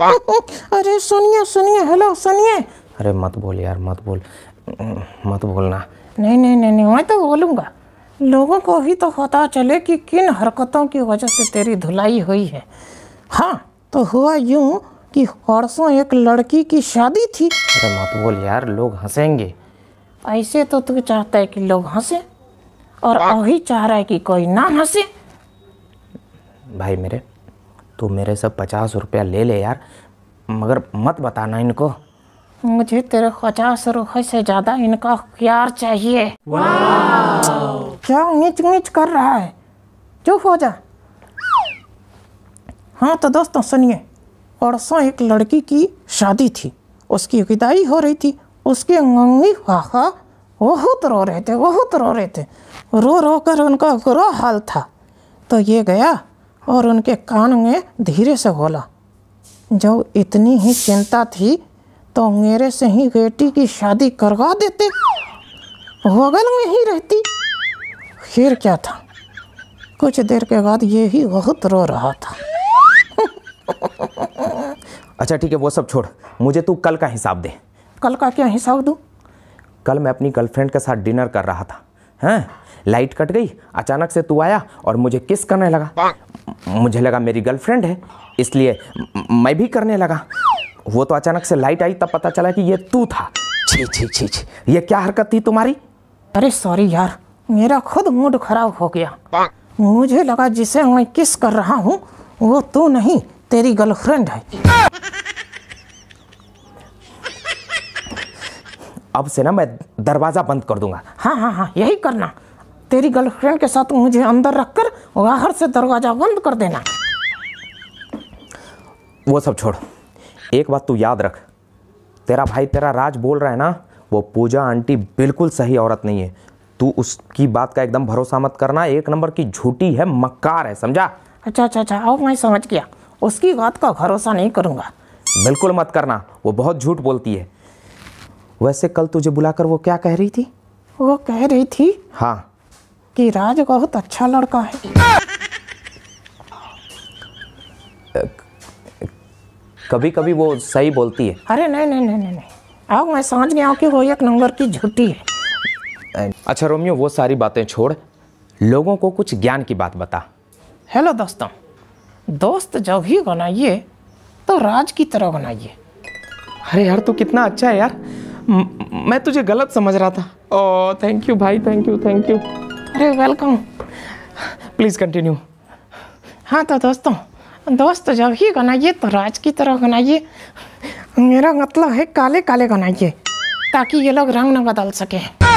अरे सुनिए सुनिए हेलो सुनिए अरे मत बोल यार मत बोल मत बोलना नहीं नहीं नहीं नहीं मैं तो बोलूँगा लोगों को ही तो पता चले कि किन हरकतों की वजह से तेरी धुलाई हुई है हाँ तो हुआ यूँ कि परसों एक लड़की की शादी थी अरे मत बोल यार लोग हंसेंगे ऐसे तो तू चाहता है कि लोग हंसे और हाँ। वही चाह रहा है कि कोई ना हंसे भाई मेरे तू मेरे से पचास रुपया ले ले यार मगर मत बताना इनको मुझे तेरे पचास रुपये से ज़्यादा इनका प्यार चाहिए क्या नीच नीच कर रहा है चुप हो जा हाँ तो दोस्तों सुनिए परसों एक लड़की की शादी थी उसकी विदाई हो रही थी उसके मम्मी पापा बहुत रो रहे थे बहुत रो रहे थे रो रो कर उनका बुरा हाल था तो ये गया और उनके कान में धीरे से बोला जब इतनी ही चिंता थी तो मेरे से ही बेटी की शादी करवा देते बगल में ही रहती फिर क्या था कुछ देर के बाद ये ही बहुत रो रहा था अच्छा ठीक है वो सब छोड़ मुझे तू कल का हिसाब दे कल का क्या हिसाब दूँ कल मैं अपनी गर्लफ्रेंड के साथ डिनर कर रहा था हैं हाँ? लाइट कट गई अचानक से तू आया और मुझे किस करने लगा मुझे लगा मेरी गर्लफ्रेंड है इसलिए मैं भी करने लगा वो तो अचानक से लाइट आई तब पता चला कि ये तू था छी छी छी छी ये क्या हरकत थी तुम्हारी अरे सॉरी यार मेरा खुद मूड खराब हो गया मुझे लगा जिसे मैं किस कर रहा हूँ वो तू तो नहीं तेरी गर्लफ्रेंड है अब से ना मैं दरवाज़ा बंद कर दूंगा हाँ हाँ हाँ यही करना तेरी गर्लफ्रेंड के साथ मुझे अंदर रखकर आखिर से दरवाज़ा बंद कर देना वो सब छोड़ एक बात तू याद रख तेरा भाई तेरा राज बोल रहा है ना वो पूजा आंटी बिल्कुल सही औरत नहीं है तू उसकी बात का एकदम भरोसा मत करना एक नंबर की झूठी है मक्कार है समझा अच्छा अच्छा अच्छा अब मैं समझ गया उसकी बात का भरोसा नहीं करूँगा बिल्कुल मत करना वो बहुत झूठ बोलती है वैसे कल तुझे बुलाकर वो क्या कह रही थी वो कह रही थी हाँ कि राज बहुत अच्छा लड़का है कभी कभी वो सही बोलती है अरे नहीं नहीं नहीं नहीं नहीं आओ मैं समझ गया कि वो एक नंबर की झूठी है अच्छा रोमियो वो सारी बातें छोड़ लोगों को कुछ ज्ञान की बात बता हेलो दोस्तों दोस्त जब भी बनाइए तो राज की तरह बनाइए अरे यार तू कितना अच्छा है यार मैं तुझे गलत समझ रहा था ओ थैंक यू भाई थैंक यू थैंक यू अरे वेलकम प्लीज़ कंटिन्यू हाँ तो दोस्तों दोस्त जब ही बनाइए तो राज की तरह बनाइए मेरा मतलब है काले काले बनाइए ताकि ये लोग रंग ना बदल सकें